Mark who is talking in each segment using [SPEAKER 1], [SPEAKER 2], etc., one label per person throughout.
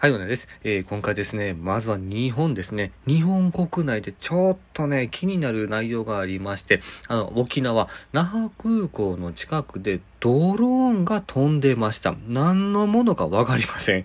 [SPEAKER 1] はい、お願いです。えー、今回ですね、まずは日本ですね。日本国内でちょっとね、気になる内容がありまして、あの、沖縄、那覇空港の近くでドローンが飛んでました。何のものかわかりません。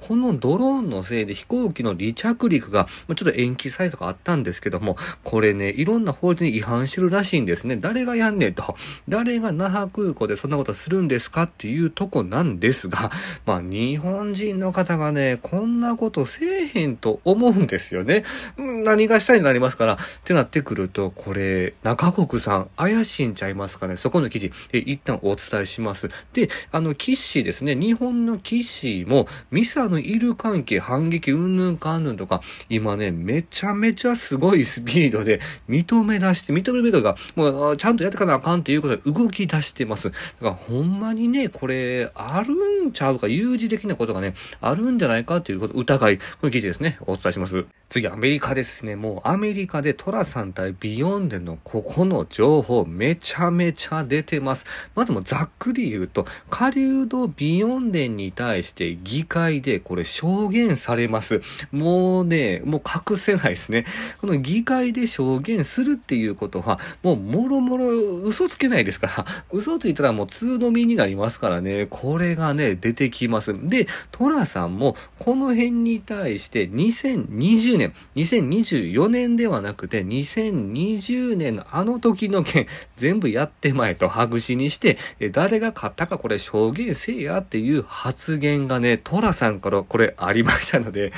[SPEAKER 1] このドローンのせいで飛行機の離着陸が、まちょっと延期されとかあったんですけども、これね、いろんな法律に違反してるらしいんですね。誰がやんねえと。誰が那覇空港でそんなことするんですかっていうとこなんですが、まあ、日本人の方がね、こんなことせえへんと思うんですよね。何がしたいになりますから。ってなってくると、これ、中国さん、怪しいんちゃいますかね。そこの記事、一旦お伝えします。で、あの、キッシーですね。日本のキッシーも、ミサらのいる関係、反撃、うんぬんかんぬんとか、今ね、めちゃめちゃすごいスピードで認め出して、認めるべが、もう、ちゃんとやってかなあかんっていうことで動き出してます。だからほんまにね、これ、あるんちゃうか、有事的なことがね、あるんじゃないかということ、疑い、この記事ですね、お伝えします。次、アメリカですね。もう、アメリカでトラさん対ビヨンデのここの情報、めちゃめちゃ出てます。まずもざっくり言うと、下流度ビヨンデに対して議会でこれ証言されます。もうね、もう隠せないですね。この議会で証言するっていうことは、もうもろもろ嘘つけないですから、嘘ついたらもう通のみになりますからね、これがね、出てきます。で、トラさんもこの辺に対して2020年、2024年ではなくて2020年のあの時の件、全部やってまえと白紙にして、誰が買ったかこれ証言せえやっていう発言がね、トラさんからころ、これありましたので、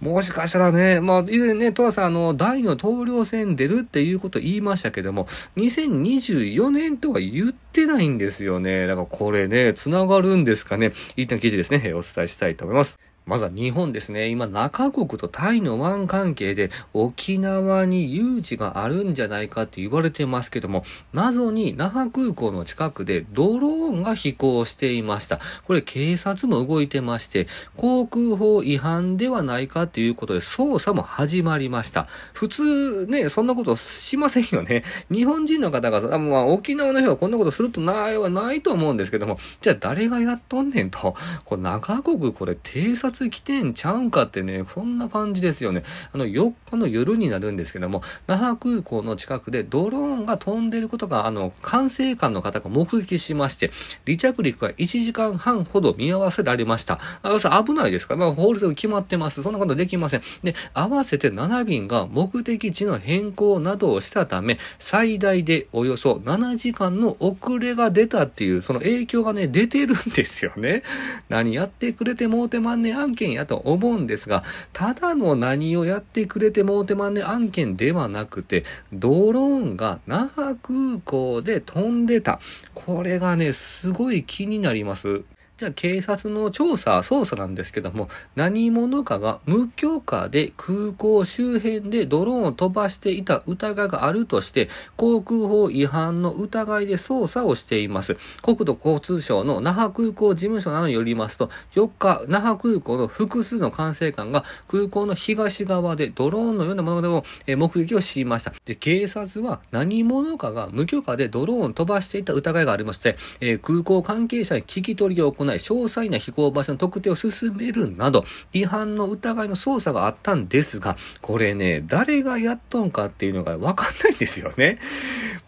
[SPEAKER 1] もしかしたらね、まあ、以前ね、トラさん、あの、大の投了戦出るっていうこと言いましたけども、2024年とは言ってないんですよね。だからこれね、繋がるんですかね。い旦記事ですね、お伝えしたいと思います。まずは日本ですね。今、中国とタイの湾関係で沖縄に有事があるんじゃないかって言われてますけども、謎に那覇空港の近くでドローンが飛行していました。これ警察も動いてまして、航空法違反ではないかということで捜査も始まりました。普通ね、そんなことしませんよね。日本人の方が、まあ、沖縄の人がこんなことするとないはないと思うんですけども、じゃあ誰がやっとんねんと。これ中国これ偵察活来てんちゃうんかってね、こんな感じですよね。あの、4日の夜になるんですけども、那覇空港の近くでドローンが飛んでることが、あの、管制官の方が目撃しまして、離着陸が1時間半ほど見合わせられました。あそ危ないですから、まあ、法律が決まってます。そんなことできません。で、合わせて7便が目的地の変更などをしたため、最大でおよそ7時間の遅れが出たっていう、その影響がね、出てるんですよね。何やってくれてもうてまんねん、案件やと思うんですが、ただの何をやってくれてもうてまんね案件ではなくて、ドローンが那覇空港で飛んでた。これがね、すごい気になります。じゃあ警察の調査、捜査なんですけども、何者かが無許可で空港周辺でドローンを飛ばしていた疑いがあるとして、航空法違反の疑いで捜査をしています。国土交通省の那覇空港事務所などによりますと、4日、那覇空港の複数の管制官が空港の東側でドローンのようなものでも、目撃をしました。で、警察は何者かが無許可でドローンを飛ばしていた疑いがありまして、え空港関係者に聞き取りを行い、ない詳細な飛行場所の特定を進めるなど、違反の疑いの捜査があったんですが、これね、誰がやっとんかっていうのがわかんないんですよね。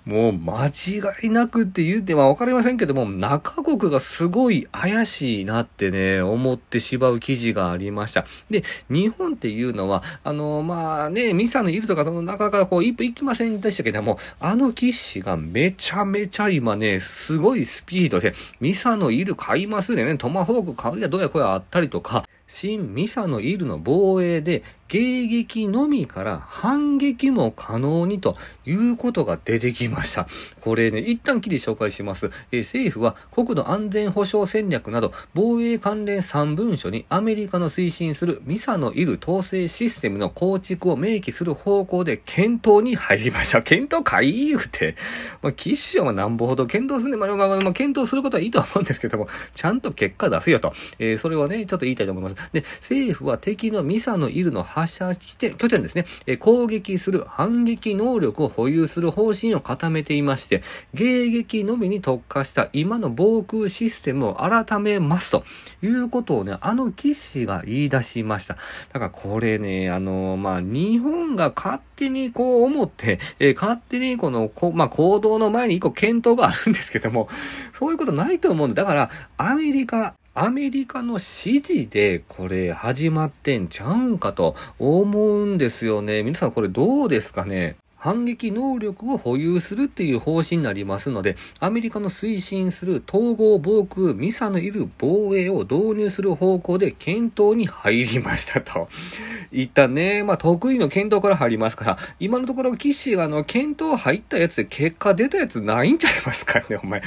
[SPEAKER 1] もう間違いなくって言うては分かりませんけども、中国がすごい怪しいなってね、思ってしまう記事がありました。で、日本っていうのは、あの、まあね、ミサのいるとか、そのなかなかこう、一歩行きませんでしたけども、あの騎士がめちゃめちゃ今ね、すごいスピードで、ミサのいる買いますね、トマホーク買うやどうやこやあったりとか、新ミサのイルの防衛で迎撃のみから反撃も可能にということが出てきました。これね、一旦きり紹介します。え政府は国土安全保障戦略など防衛関連3文書にアメリカの推進するミサのいる統制システムの構築を明記する方向で検討に入りました。検討会言うて。まあ、岸氏はなんぼほど検討する、まあ、まあ、まあ、検討することはいいとは思うんですけども、ちゃんと結果出すよと。えー、それはね、ちょっと言いたいと思います。。で、政府は敵のミサのイルの発射して、拠点ですね、え攻撃する反撃能力を保有する方針を固めていまして、迎撃のみに特化した今の防空システムを改めますということをね、あの騎士が言い出しました。だからこれね、あの、まあ、日本が勝手にこう思って、えー、勝手にこの、こまあ、行動の前に一個検討があるんですけども、そういうことないと思うんで、だから、アメリカ、アメリカの指示でこれ始まってんちゃうんかと思うんですよね。皆さんこれどうですかね反撃能力を保有するっていう方針になりますので、アメリカの推進する統合防空ミサのいる防衛を導入する方向で検討に入りましたと。いったね、まあ、得意の検討から入りますから、今のところシーはあの、検討入ったやつで結果出たやつないんちゃいますかね、お前。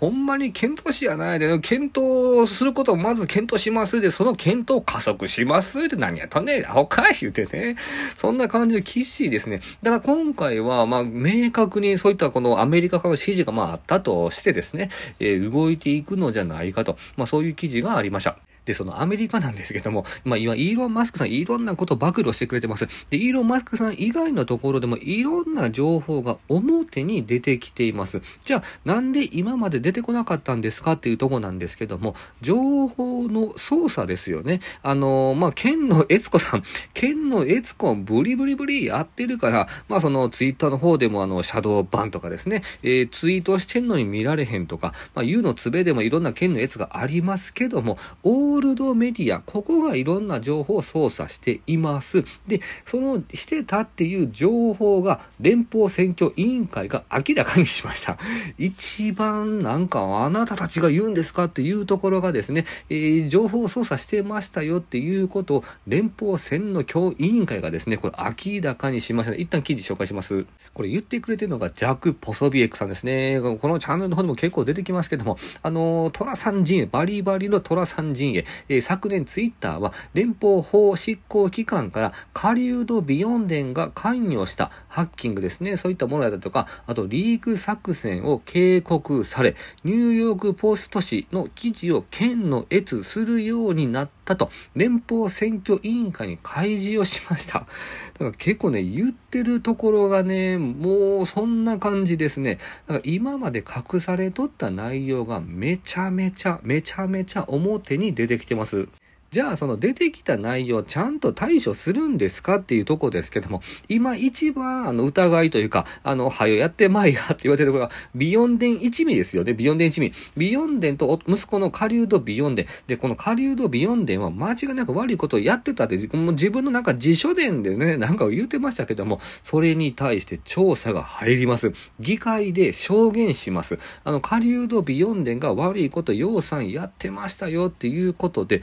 [SPEAKER 1] ほんまに検討士やないで、検討することをまず検討しますで、その検討加速しますって何やったね、アおかい言うてね。そんな感じでキッシーですね。だから今回回は、まあ、明確にそういったこのアメリカからの指示がまああったとしてですね、えー、動いていくのじゃないかと、まあ、そういう記事がありました。で、そのアメリカなんですけども、まあ、今、イーロン・マスクさん、いろんなこと暴露してくれてます。で、イーロン・マスクさん以外のところでも、いろんな情報が表に出てきています。じゃあ、なんで今まで出てこなかったんですかっていうとこなんですけども、情報の操作ですよね。あのー、まあ、県の悦子さん、県の悦子、ブリブリブリやってるから、まあ、その、ツイッターの方でも、あの、シャドーバンとかですね、えー、ツイートしてんのに見られへんとか、まあ、言うのつべでもいろんな県のやつがありますけども、大ゴールドメディア、ここがいろんな情報を操作しています。で、そのしてたっていう情報が連邦選挙委員会が明らかにしました。一番なんかあなたたちが言うんですかっていうところがですね、えー、情報を操作してましたよっていうことを連邦選の協委員会がですね、これ明らかにしました、一旦記事紹介します。これ言ってくれてるのがジャック・ポソビエクさんですね。このチャンネルの方にも結構出てきますけども、あの、トラさん陣営、バリバリのトラさん陣営、えー、昨年ツイッターは連邦法執行機関からウドビヨンデンが関与したハッキングですね、そういったものだとか、あとリーク作戦を警告され、ニューヨークポスト紙の記事を県の閲するようになったったと、連邦選挙委員会に開示をしました。だから結構ね、言ってるところがね、もうそんな感じですね。だから今まで隠されとった内容がめちゃめちゃ、めちゃめちゃ表に出てきてます。じゃあその出てきた内容ちゃんと対処するんですかっていうとこですけども、今一番あの疑いというか、あの、はよやってまいやって言われてるこれは、ビヨンデン一味ですよね。ビヨンデン一味。ビヨンデンと息子の流人ビヨンデン。で、この流人ビヨンデンは間違いなく悪いことをやってたって、もう自分のなんか辞書伝でね、なんか言うてましたけども、それに対して調査が入ります。議会で証言します。あの、流人ビヨンデンが悪いこと、要ウさんやってましたよっていうことで、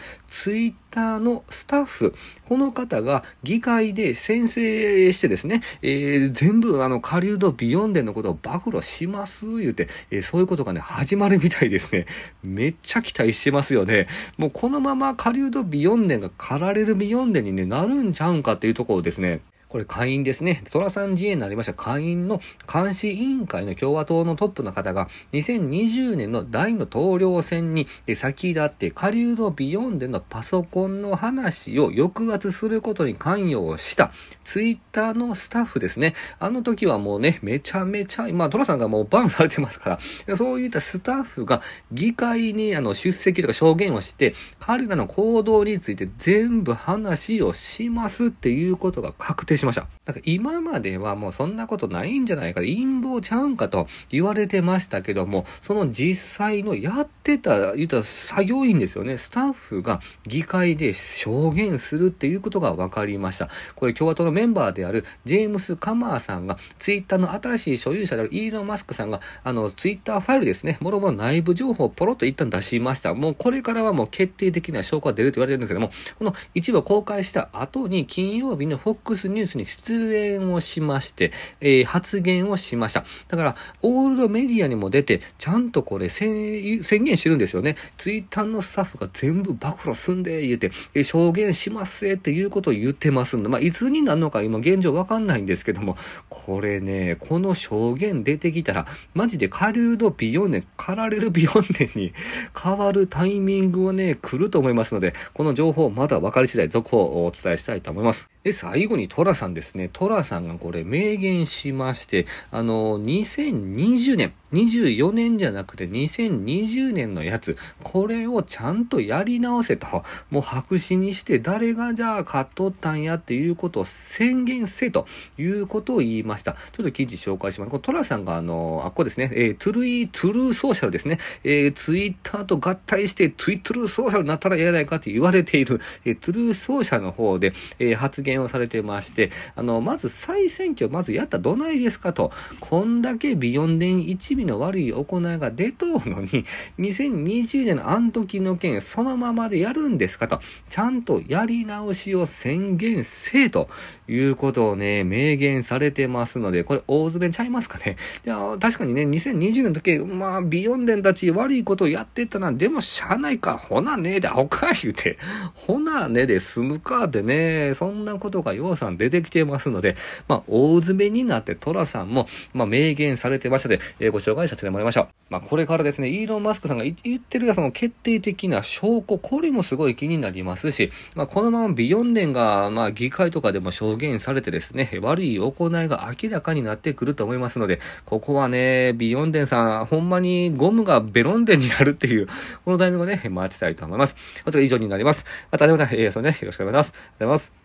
[SPEAKER 1] イッターのスタッフ、この方が議会で宣誓してですね、えー、全部あの、下流度ビヨンデンのことを暴露します、言うて、えー、そういうことがね、始まるみたいですね。めっちゃ期待してますよね。もうこのまま下流度ビヨンデンが狩られるビヨンデンに、ね、なるんちゃうんかっていうところですね。これ会員ですね。トラさん自衛になりました会員の監視委員会の共和党のトップの方が、2020年の大の統領選に先立って、下流のビヨンでのパソコンの話を抑圧することに関与をした、ツイッターのスタッフですね。あの時はもうね、めちゃめちゃ、まあ、トラさんがもうバンされてますから、そういったスタッフが議会にあの出席とか証言をして、彼らの行動について全部話をしますっていうことが確定しました。なんか今まではもうそんなことないんじゃないか、陰謀ちゃうんかと言われてましたけども、その実際のやってた、言った作業員ですよね、スタッフが議会で証言するっていうことが分かりました。これ共和党のメンバーであるジェームス・カマーさんが、ツイッターの新しい所有者であるイーロン・マスクさんが、あの、ツイッターファイルですね、もろもろ内部情報をポロッと一旦出しました。もうこれからはもう決定的な証拠が出ると言われてるんですけども、この一部公開した後に金曜日の FOX ニューススに出演をしまして、えー、発言をしました。だから、オールドメディアにも出て、ちゃんとこれ宣言してるんですよね。ツイッターのスタッフが全部暴露すんで、言うて、えー、証言しますえっていうことを言ってますんで、まあ、いつになるのか今現状わかんないんですけども、これね、この証言出てきたら、マジでカリウドビヨネ、カラレルビヨネに 変わるタイミングをね、来ると思いますので、この情報まだ分かり次第続報をお伝えしたいと思います。で、最後にトラさんですね。トラさんがこれ明言しまして、あの、2020年、24年じゃなくて2020年のやつ、これをちゃんとやり直せと、もう白紙にして誰がじゃあ買っとったんやっていうことを宣言せということを言いました。ちょっと記事紹介します。こトラさんがあの、あっこですね、えー、トゥルイ、トゥルーソーシャルですね、えー、ツイッターと合体してトゥイトゥルーソーシャルになったらええやないかって言われている、えー、トゥルーソーシャルの方で、えー、発言をされてまして、あの、まず再選挙、まずやったどないですかと、こんだけビヨンデン1々の悪い行いが出とうのに、2020 年のあの時の件そのままでやるんですかと、ちゃんとやり直しを宣言せえということをね、明言されてますので、これ大詰めちゃいますかね。で確かにね、2020年の時、まあ、ビヨンデンたち悪いことをやってたな、でもしゃあないか、ほなねえで、ほか言うて、ほなねで済むかってね、そんなことがようさん出てきてますので、まあ、大詰めになってトラさんも、まあ、明言されてましたで、えー、ご紹介させてもらいましう。まあ、これからですね、イーロン・マスクさんが言ってるその決定的な証拠、これもすごい気になりますし、まあ、このままビヨンデンが、まあ、議会とかでも証言されてですね、悪い行いが明らかになってくると思いますので、ここはね、ビヨンデンさん、ほんまにゴムがベロンデンになるっていう、このタイミングをね、待ちたいと思います。まず以上になります。また、ます。えー、そうね、よろしくお願いします。ありがとうございます。